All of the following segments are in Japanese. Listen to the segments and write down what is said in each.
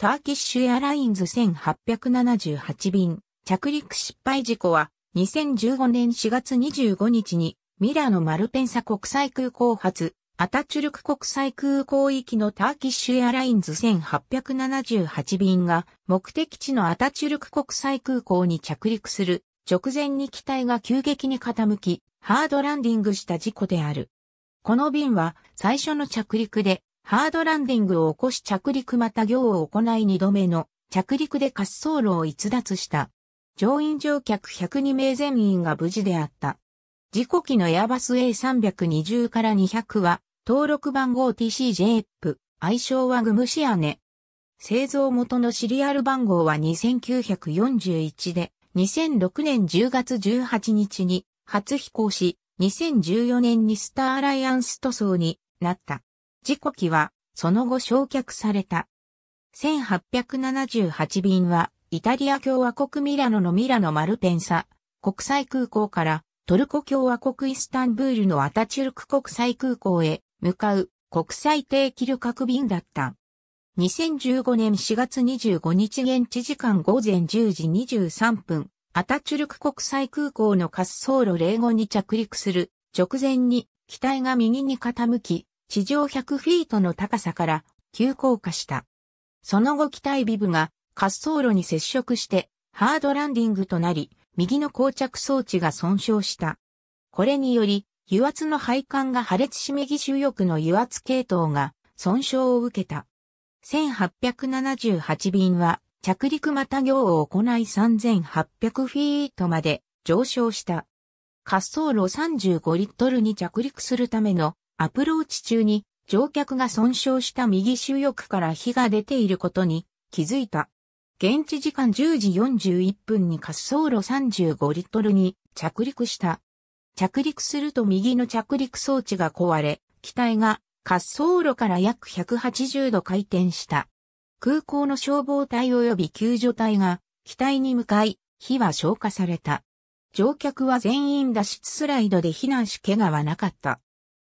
ターキッシュエアラインズ1878便着陸失敗事故は2015年4月25日にミラノマルペンサ国際空港発アタチュルク国際空港行きのターキッシュエアラインズ1878便が目的地のアタチュルク国際空港に着陸する直前に機体が急激に傾きハードランディングした事故である。この便は最初の着陸でハードランディングを起こし着陸また行を行い二度目の着陸で滑走路を逸脱した。乗員乗客102名全員が無事であった。事故機のエアバス A320 から200は、登録番号 TCJEP、愛称はグムシアネ。製造元のシリアル番号は2941で、2006年10月18日に初飛行し、2014年にスターアライアンス塗装になった。事故機は、その後焼却された。1878便は、イタリア共和国ミラノのミラノマルペンサ、国際空港からトルコ共和国イスタンブールのアタチュルク国際空港へ向かう国際定期旅客便だった。2015年4月25日現地時間午前10時23分、アタチュルク国際空港の滑走路0 5に着陸する直前に機体が右に傾き、地上100フィートの高さから急降下した。その後機体ビブが滑走路に接触してハードランディングとなり、右の膠着装置が損傷した。これにより、油圧の配管が破裂し右主翼の油圧系統が損傷を受けた。1878便は着陸また行を行い3800フィートまで上昇した。滑走路35リットルに着陸するためのアプローチ中に乗客が損傷した右周翼から火が出ていることに気づいた。現地時間10時41分に滑走路35リットルに着陸した。着陸すると右の着陸装置が壊れ、機体が滑走路から約180度回転した。空港の消防隊及び救助隊が機体に向かい、火は消火された。乗客は全員脱出スライドで避難し怪我はなかった。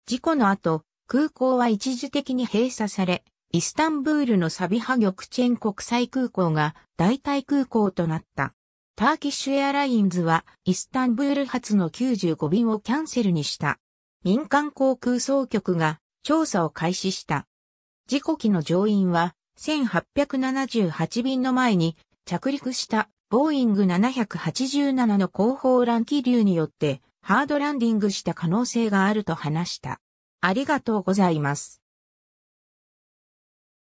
事故の後、空港は一時的に閉鎖され、イスタンブールのサビハ玉チェン国際空港が代替空港となった。ターキッシュエアラインズはイスタンブール発の95便をキャンセルにした。民間航空総局が調査を開始した。事故機の乗員は1878便の前に着陸したボーイング787の後方乱気流によってハードランディングした可能性があると話した。ありがとうございます。